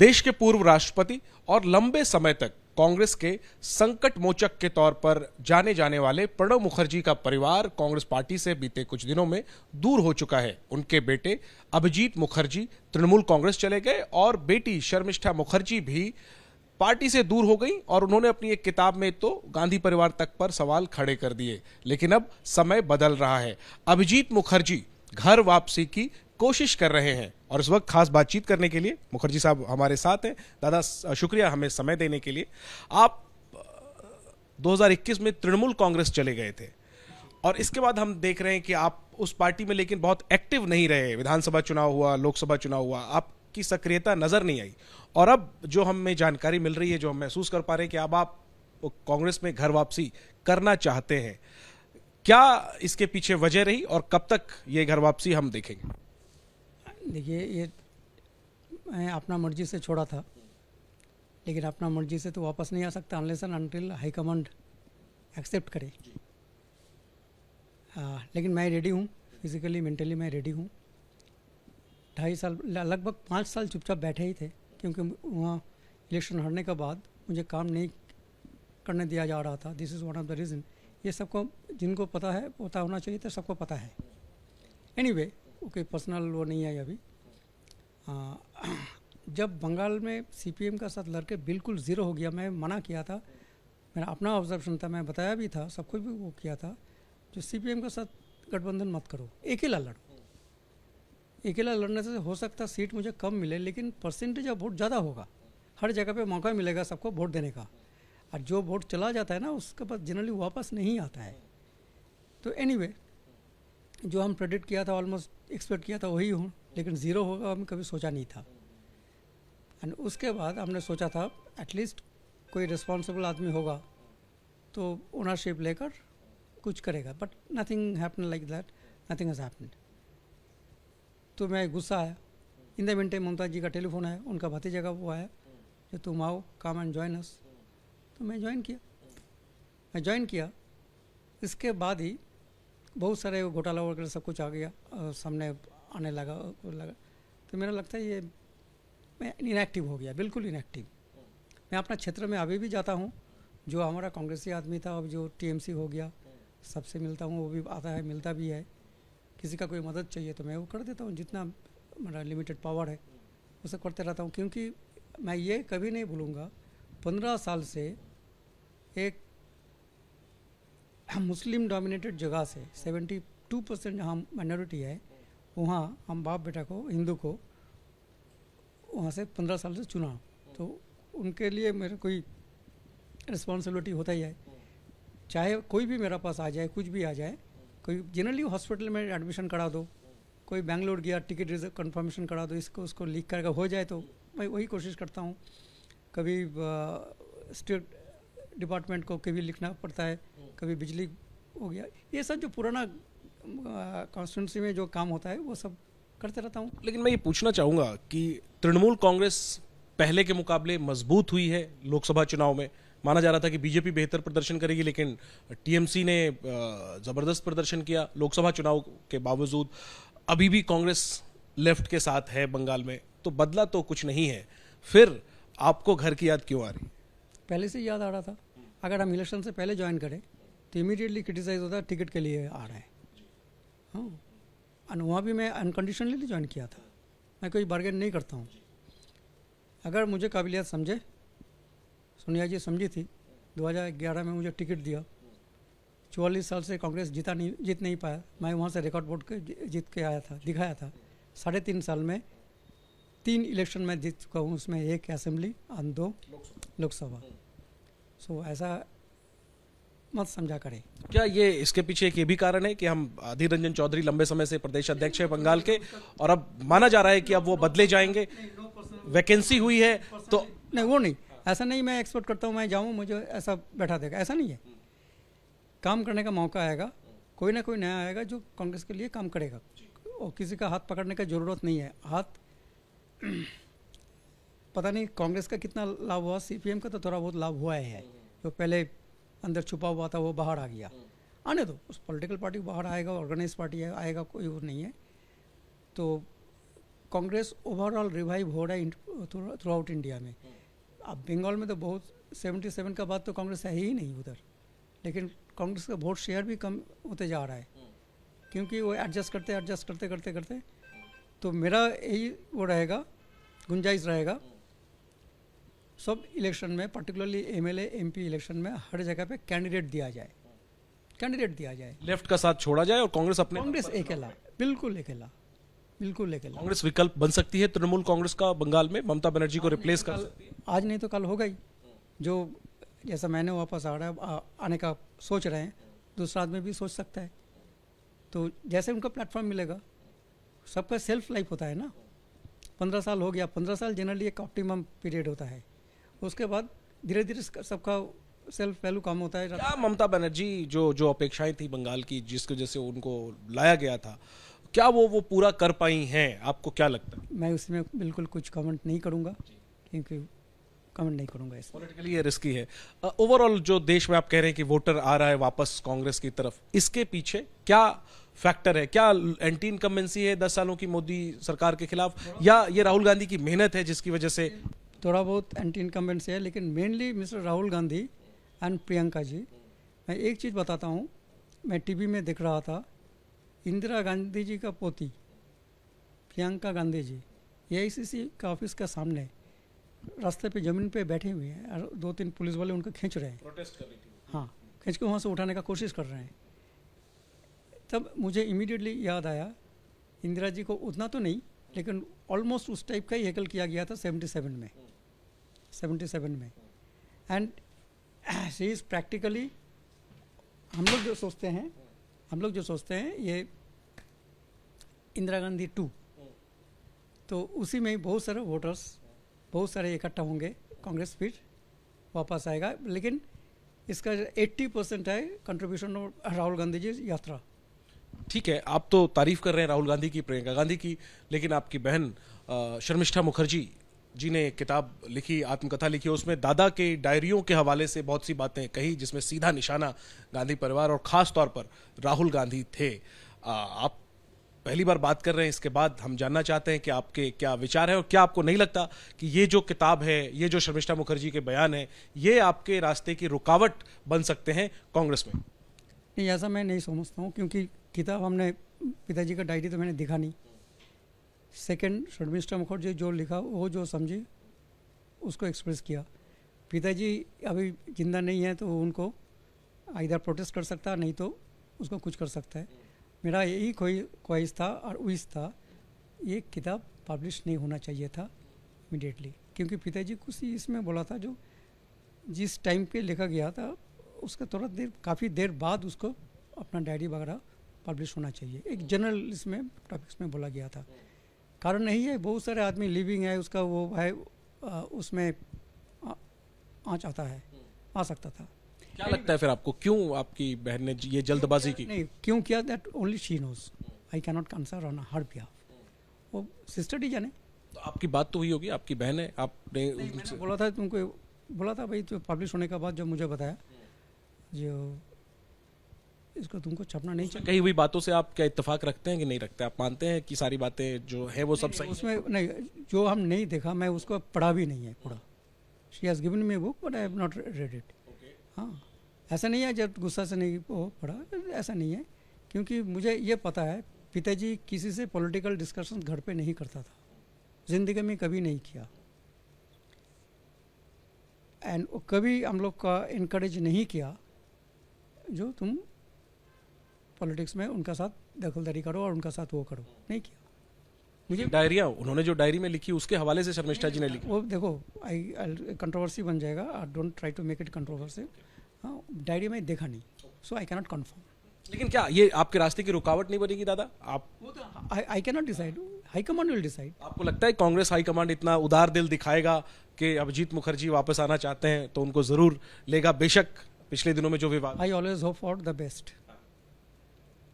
देश के पूर्व राष्ट्रपति और लंबे समय तक कांग्रेस के संकट मोचक के तौर पर जाने जाने वाले प्रणब मुखर्जी का परिवार कांग्रेस पार्टी से बीते कुछ दिनों में दूर हो चुका है उनके बेटे अभिजीत मुखर्जी तृणमूल कांग्रेस चले गए और बेटी शर्मिष्ठा मुखर्जी भी पार्टी से दूर हो गई और उन्होंने अपनी एक किताब में तो गांधी परिवार तक पर सवाल खड़े कर दिए लेकिन अब समय बदल रहा है अभिजीत मुखर्जी घर वापसी की कोशिश कर रहे हैं और इस वक्त खास बातचीत करने के लिए मुखर्जी साहब हमारे साथ हैं दादा शुक्रिया हमें समय देने के लिए आप 2021 में तृणमूल कांग्रेस चले गए थे और इसके बाद हम देख रहे हैं कि आप उस पार्टी में लेकिन बहुत एक्टिव नहीं रहे विधानसभा चुनाव हुआ लोकसभा चुनाव हुआ आपकी सक्रियता नजर नहीं आई और अब जो हमें जानकारी मिल रही है जो हम महसूस कर पा रहे हैं कि अब आप कांग्रेस में घर वापसी करना चाहते हैं क्या इसके पीछे वजह रही और कब तक ये घर वापसी हम देखेंगे देखिए ये मैं अपना मर्जी से छोड़ा था लेकिन अपना मर्जी से तो वापस नहीं आ सकता unless and until high command accept करे हाँ लेकिन मैं रेडी हूँ फिजिकली मेंटली मैं रेडी हूँ ढाई साल लगभग पाँच साल चुपचाप बैठे ही थे क्योंकि वहाँ इलेक्शन हटने के बाद मुझे काम नहीं करने दिया जा रहा था this is one of the reason ये सबको जिनको पता है पता होना चाहिए तो सबको पता है एनी anyway, कोई पर्सनल वो नहीं आई अभी आ, जब बंगाल में सीपीएम का साथ लड़के बिल्कुल ज़ीरो हो गया मैं मना किया था मेरा अपना ऑब्जर्वेशन था मैं बताया भी था सब कुछ भी वो किया था जो सीपीएम के साथ गठबंधन मत करो अकेला लड़ो अकेला लड़ने से हो सकता सीट मुझे कम मिले लेकिन परसेंटेज ऑफ वोट ज़्यादा होगा हर जगह पे मौका मिलेगा सबको वोट देने का और जो वोट चला जाता है ना उसके पास जनरली वापस नहीं आता है तो एनीवे anyway, जो हम प्रेडिक्ट किया था ऑलमोस्ट एक्सपेक्ट किया था वही हूँ लेकिन ज़ीरो होगा हम कभी सोचा नहीं था एंड उसके बाद हमने सोचा था एटलीस्ट कोई रिस्पॉन्सिबल आदमी होगा तो ओनरशिप लेकर कुछ करेगा but nothing happen like that nothing has happen तो मैं गुस्सा आया इन द मिन ममता जी का टेलीफोन आया उनका भतीजा का वो आया कि तुम आओ कम एंड ज्वाइन अस तो मैं ज्वाइन किया मैं ज्वाइन किया इसके बाद ही बहुत सारे घोटाला वगैरह सब कुछ आ गया सामने आने लगा लगा तो मेरा लगता है ये मैं इनएक्टिव हो गया बिल्कुल इनएक्टिव मैं अपना क्षेत्र में अभी भी जाता हूँ जो हमारा कांग्रेसी आदमी था अब जो टीएमसी हो गया सबसे मिलता हूँ वो भी आता है मिलता भी है किसी का कोई मदद चाहिए तो मैं वो कर देता हूँ जितना मेरा लिमिटेड पावर है उसे करते रहता हूँ क्योंकि मैं ये कभी नहीं भूलूँगा पंद्रह साल से एक हम मुस्लिम डोमिनेटेड जगह से 72 परसेंट हम माइनॉरिटी है वहाँ हम बाप बेटा को हिंदू को वहाँ से पंद्रह साल से चुना तो उनके लिए मेरा कोई रिस्पॉन्सिबिलिटी होता ही है चाहे कोई भी मेरा पास आ जाए कुछ भी आ जाए कोई जनरली हॉस्पिटल में एडमिशन करा दो कोई बैंगलोर गया टिकट रिजर्व कन्फर्मेशन करा दो इसको उसको लीक करके हो जाए तो मैं वही कोशिश करता हूँ कभी स्टेट डिपार्टमेंट को कभी लिखना पड़ता है कभी बिजली हो गया ये सब जो पुराना कॉन्स्टिट्यूंसी में जो काम होता है वो सब करते रहता हूँ लेकिन मैं ये पूछना चाहूँगा कि तृणमूल कांग्रेस पहले के मुकाबले मजबूत हुई है लोकसभा चुनाव में माना जा रहा था कि बीजेपी बेहतर प्रदर्शन करेगी लेकिन टीएमसी ने ज़बरदस्त प्रदर्शन किया लोकसभा चुनाव के बावजूद अभी भी कांग्रेस लेफ्ट के साथ है बंगाल में तो बदला तो कुछ नहीं है फिर आपको घर की याद क्यों आ रही है पहले से याद आ रहा था अगर हम इलेक्शन से पहले ज्वाइन करें तो इमीडिएटली क्रिटिसाइज होता है टिकट के लिए आ रहे हैं हाँ और वहाँ भी मैं अनकंडीशनली ज्वाइन किया था मैं कोई बार्गेन नहीं करता हूँ अगर मुझे काबिलियत समझे सोनिया जी समझी थी 2011 में मुझे टिकट दिया चौवालीस साल से कांग्रेस जीता नहीं जीत नहीं पाया मैं वहाँ से रिकॉर्ड वोट के जीत के आया था दिखाया था साढ़े तीन साल में तीन इलेक्शन में जीत चुका हूँ उसमें एक असेंबली और दो लोकसभा सो ऐसा मत समझा करें क्या ये इसके पीछे एक ये भी कारण है कि हम अधीर रंजन चौधरी लंबे समय से प्रदेश अध्यक्ष है बंगाल के और अब माना जा रहा है कि अब वो बदले जाएंगे वैकेंसी हुई है तो नहीं वो नहीं ऐसा नहीं मैं एक्सपेक्ट करता हूँ मैं जाऊँ मुझे ऐसा बैठा देगा ऐसा नहीं है काम करने का मौका आएगा कोई ना कोई नया आएगा जो कांग्रेस के लिए काम करेगा और किसी का हाथ पकड़ने का जरूरत नहीं है हाथ पता नहीं कांग्रेस का कितना लाभ हुआ सीपीएम का तो थोड़ा बहुत लाभ हुआ है जो पहले अंदर छुपा हुआ था वो बाहर आ गया आने दो उस पॉलिटिकल पार्टी बाहर आएगा ऑर्गेनाइज पार्टी आएगा कोई वो नहीं है तो कांग्रेस ओवरऑल रिवाइव हो रहा है थ्रू आउट इंडिया में अब बंगाल में तो बहुत सेवेंटी सेवन का बात तो कांग्रेस है ही नहीं उधर लेकिन कांग्रेस का वोट शेयर भी कम होते जा रहा है क्योंकि वो एडजस्ट करते एडजस्ट करते करते करते तो मेरा यही वो रहेगा गुंजाइश रहेगा सब इलेक्शन में पर्टिकुलरली एमएलए एमपी इलेक्शन में हर जगह पे कैंडिडेट दिया जाए कैंडिडेट दिया जाए लेफ्ट का साथ छोड़ा जाए और कांग्रेस अपने कांग्रेस अकेला बिल्कुल अकेला बिल्कुल अकेला कांग्रेस विकल्प बन सकती है तृणमूल कांग्रेस का बंगाल में ममता बनर्जी को रिप्लेस तो कर आज नहीं तो कल होगा ही जो जैसा मैंने वापस आ रहा है आने का सोच रहे हैं दूसरा आदमी भी सोच सकता है तो जैसे उनका प्लेटफॉर्म मिलेगा सबका सेल्फ लाइफ होता है ना पंद्रह साल हो गया पंद्रह साल जनरली एक ऑप्टिमम पीरियड होता है उसके बाद धीरे धीरे सबका सेल्फ वैल्यू कम होता है क्या ममता बनर्जी जो जो अपेक्षाएं थी बंगाल की जिसकी वजह से उनको लाया गया था क्या वो वो पूरा कर पाई हैं आपको क्या लगता है मैं उसमें बिल्कुल कुछ कमेंट नहीं करूँगा क्योंकि कमेंट नहीं करूंगा इस पॉलिटिकली ये रिस्की है ओवरऑल uh, जो देश में आप कह रहे हैं कि वोटर आ रहा है वापस कांग्रेस की तरफ इसके पीछे क्या फैक्टर है क्या एंटी इनकमेंसी है दस सालों की मोदी सरकार के खिलाफ या ये राहुल गांधी की मेहनत है जिसकी वजह से थोड़ा बहुत एंटी इनकम्बेंट से है लेकिन mainly mister Rahul Gandhi and Priyanka ji मैं एक चीज़ बताता हूँ मैं टीवी में देख रहा था इंदिरा गांधी जी का पोती प्रियंका गांधी जी ए का ऑफिस का सामने रास्ते पे ज़मीन पे बैठे हुए हैं और दो तीन पुलिस वाले उनको खींच रहे हैं प्रोटेस्ट कर रही थी हाँ खींच के वहाँ से उठाने का कोशिश कर रहे हैं तब मुझे इमीडिएटली याद आया इंदिरा जी को उतना तो नहीं लेकिन ऑलमोस्ट उस टाइप का ही हैकल किया गया था सेवेंटी सेवन में 77 में एंड सी इज़ प्रैक्टिकली हम लोग जो सोचते हैं हम लोग जो सोचते हैं ये इंदिरा गांधी टू तो उसी में बहुत सारे वोटर्स बहुत सारे इकट्ठा होंगे कांग्रेस फिर वापस आएगा लेकिन इसका 80 परसेंट है कंट्रीब्यूशन राहुल गांधी जी यात्रा ठीक है आप तो तारीफ कर रहे हैं राहुल गांधी की प्रियंका गांधी की लेकिन आपकी बहन शर्मिष्ठा मुखर्जी जी ने किताब लिखी आत्मकथा लिखी उसमें दादा के डायरियों के हवाले से बहुत सी बातें कही जिसमें सीधा निशाना गांधी परिवार और ख़ास तौर पर राहुल गांधी थे आ, आप पहली बार बात कर रहे हैं इसके बाद हम जानना चाहते हैं कि आपके क्या विचार है और क्या आपको नहीं लगता कि ये जो किताब है ये जो शर्मिष्ठा मुखर्जी के बयान है ये आपके रास्ते की रुकावट बन सकते हैं कांग्रेस में नहीं ऐसा मैं नहीं समझता हूँ क्योंकि किताब हमने पिताजी का डायरी तो मैंने दिखा नहीं सेकेंड शर्मिष्ठा मुखर्जी जो लिखा वो जो समझे उसको एक्सप्रेस किया पिताजी अभी जिंदा नहीं है तो उनको इधर प्रोटेस्ट कर सकता नहीं तो उसको कुछ कर सकता है मेरा यही कोई ख्वाहिश था और उइस था ये किताब पब्लिश नहीं होना चाहिए था इमिडिएटली क्योंकि पिताजी कुछ इसमें बोला था जो जिस टाइम पे लिखा गया था उसका थोड़ा देर काफ़ी देर बाद उसको अपना डायरी वगैरह पब्लिश होना चाहिए एक जनरल इसमें टॉपिक्स में बोला गया था कारण नहीं है बहुत सारे आदमी लिविंग है उसका वो है उसमें आ जाता है आ सकता था क्या लगता है फिर आपको क्यों आपकी बहन ने ये जल्दबाजी की नहीं क्यों किया that only she knows I cannot concur on her behalf वो सिस्टर ही जाने तो आपकी बात तो हुई होगी आपकी बहन है आपने बोला था तुमको बोला था भाई तो पब्लिश होने के बाद जो मुझे बताया जो इसको तुमको छपना नहीं चाहिए कही हुई बातों से आप क्या इतफ़ाक रखते हैं कि नहीं रखते आप मानते हैं कि सारी बातें जो है वो सब सही उसमें नहीं जो हम नहीं देखा मैं उसको पढ़ा भी नहीं है पूरा she has given me book but I have not read it हाँ ऐसा नहीं है जब गुस्सा से नहीं हो पढ़ा ऐसा नहीं है क्योंकि मुझे ये पता है पिताजी किसी से पॉलिटिकल डिस्कशन घर पे नहीं करता था ज़िंदगी में कभी नहीं किया एंड कभी हम लोग का इनक्रेज नहीं किया जो तुम पॉलिटिक्स में उनका साथ दखलदारी करो और उनका साथ वो करो नहीं किया मुझे डायरिया उन्होंने जो डायरी में लिखी उसके हवाले से शर्मिष्ठा जी ने लिखी वो देखो आई कंट्रोवर्सी बन जाएगा I don't try to make it controversy diary में देखा नहीं सो आई कैनॉट कन्फर्म लेकिन क्या ये आपके रास्ते की रुकावट नहीं बनेगी दादा आप I cannot decide high command will decide आपको लगता है कांग्रेस हाई कमांड इतना उदार दिल दिखाएगा कि अभिजीत मुखर्जी वापस आना चाहते हैं तो उनको जरूर लेगा बेशक पिछले दिनों में जो विवाद I always hope for the best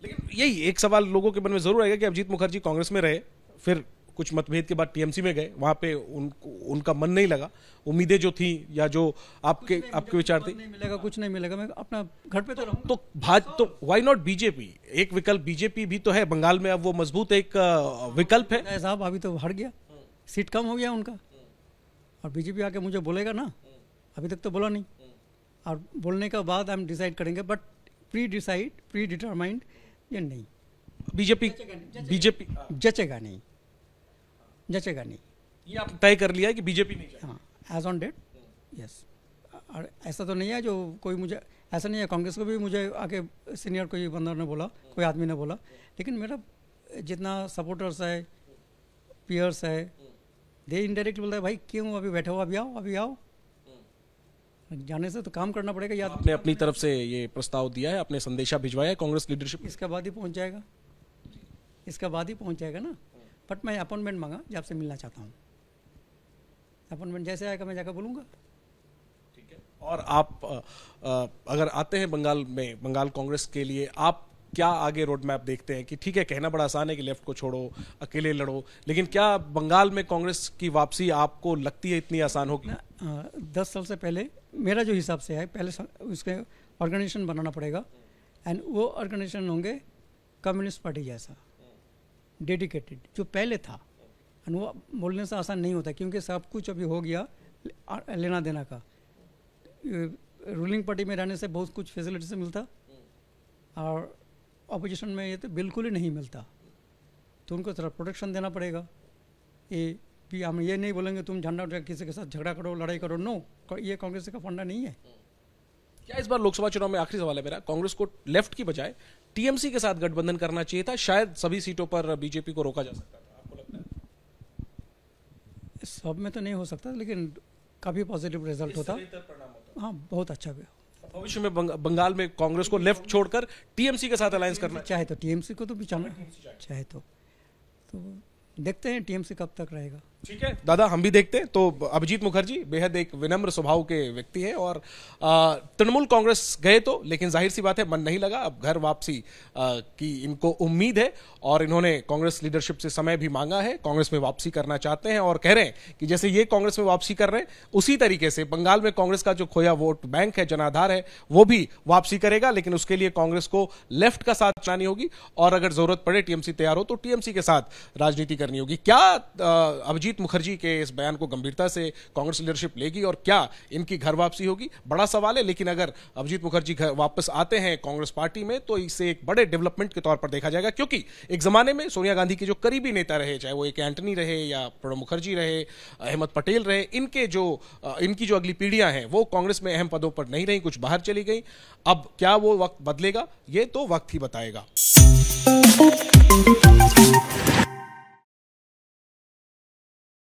लेकिन यही एक सवाल लोगों के मन में जरूर आएगा कि अभिजीत मुखर्जी कांग्रेस में रहे फिर कुछ मतभेद के बाद टीएमसी में गए वहां पे उन उनका मन नहीं लगा उम्मीदें जो थी या जो आपके आपके विचार थे नहीं मिलेगा कुछ नहीं मिलेगा मैं अपना घर पे तो तो भाज तो वाई नॉट बीजेपी एक विकल्प बीजेपी भी तो है बंगाल में अब वो मजबूत एक विकल्प है साहब अभी तो हट गया सीट कम हो गया उनका और बीजेपी आके मुझे बोलेगा ना अभी तक तो बोला नहीं और बोलने के बाद हम डिसाइड करेंगे but pre decide pre determined ये नहीं बीजेपी बीजेपी जचेगा नहीं जचेगा नहीं ये आप तय कर लिया कि बीजेपी नहीं हाँ एज ऑन डेट यस और ऐसा तो नहीं है जो कोई मुझे ऐसा नहीं है कांग्रेस को भी मुझे आके सीनियर कोई बंदर ने बोला कोई आदमी ने बोला लेकिन मेरा जितना सपोर्टर्स है पीयर्स है दे इनडायरेक्टली बोलता है भाई क्यों अभी बैठे हो अभी आओ अभी आओ जाने से तो काम करना पड़ेगा याद आपने अपनी तरफ से ये प्रस्ताव दिया है आपने संदेशा भिजवाया है कांग्रेस लीडरशिप इसके बाद ही पहुँच जाएगा इसका बाद ही पहुँच जाएगा ना बट मैं अपॉइंटमेंट मांगा जो आपसे मिलना चाहता हूँ अपॉइंटमेंट जैसे आएगा मैं जाकर बोलूँगा और आप आ, आ, अगर आते हैं बंगाल में बंगाल कांग्रेस के लिए आप क्या आगे रोड मैप देखते हैं कि ठीक है कहना बड़ा आसान है कि लेफ्ट को छोड़ो अकेले लड़ो लेकिन क्या बंगाल में कांग्रेस की वापसी आपको लगती है इतनी आसान होगी दस साल से पहले मेरा जो हिसाब से है पहले उसके ऑर्गेनाइजेशन बनाना पड़ेगा एंड वो ऑर्गेनाइजेशन होंगे कम्युनिस्ट पार्टी जैसा डेडिकेटेड जो पहले था एंड वो बोलने से आसान नहीं होता क्योंकि सब कुछ अभी हो गया लेना देना का रूलिंग पार्टी में रहने से बहुत कुछ फैसिलिटी से मिलता और अपोजिशन में ये तो बिल्कुल ही नहीं मिलता तो उनको थोड़ा प्रोटेक्शन देना पड़ेगा ये भी हम ये नहीं बोलेंगे तुम झंडा उठा किसी के साथ झगड़ा करो लड़ाई करो नो ये कांग्रेस का फंडा नहीं है क्या इस बार लोकसभा चुनाव में आखिरी सवाल है मेरा कांग्रेस को लेफ्ट की बजाय टीएमसी के साथ गठबंधन करना चाहिए था शायद सभी सीटों पर बीजेपी को रोका जा सकता था आपको लगता है सब में तो नहीं हो सकता लेकिन काफी पॉजिटिव रिजल्ट होता हाँ बहुत अच्छा गया भविष्य में बंग, बंगाल में कांग्रेस को लेफ्ट छोड़कर टीएमसी के साथ अलायंस करना चाहे तो टीएमसी को तो बिछाना चाहे तो, तो देखते हैं टीएमसी कब तक रहेगा ठीक है दादा हम भी देखते हैं तो अभिजीत मुखर्जी बेहद एक विनम्र स्वभाव के व्यक्ति हैं और तृणमूल कांग्रेस गए तो लेकिन जाहिर सी बात है मन नहीं लगा अब घर वापसी की इनको उम्मीद है और इन्होंने कांग्रेस लीडरशिप से समय भी मांगा है कांग्रेस में वापसी करना चाहते हैं और कह रहे हैं कि जैसे ये कांग्रेस में वापसी कर रहे हैं उसी तरीके से बंगाल में कांग्रेस का जो खोया वोट बैंक है जनाधार है वो भी वापसी करेगा लेकिन उसके लिए कांग्रेस को लेफ्ट का साथ चलानी होगी और अगर जरूरत पड़े टीएमसी तैयार हो तो टीएमसी के साथ राजनीति करनी होगी क्या अभिजीत अभिजीत मुखर्जी के इस बयान को गंभीरता से कांग्रेस लीडरशिप लेगी और क्या इनकी घर वापसी होगी बड़ा सवाल है लेकिन अगर अभिजीत मुखर्जी घर वापस आते हैं कांग्रेस पार्टी में तो इसे एक बड़े डेवलपमेंट के तौर पर देखा जाएगा क्योंकि एक जमाने में सोनिया गांधी के जो करीबी नेता रहे चाहे वो एक एंटनी रहे या प्रणब मुखर्जी रहे अहमद पटेल रहे इनके जो इनकी जो अगली पीढ़ियां हैं वो कांग्रेस में अहम पदों पर नहीं रही कुछ बाहर चली गई अब क्या वो वक्त बदलेगा ये तो वक्त ही बताएगा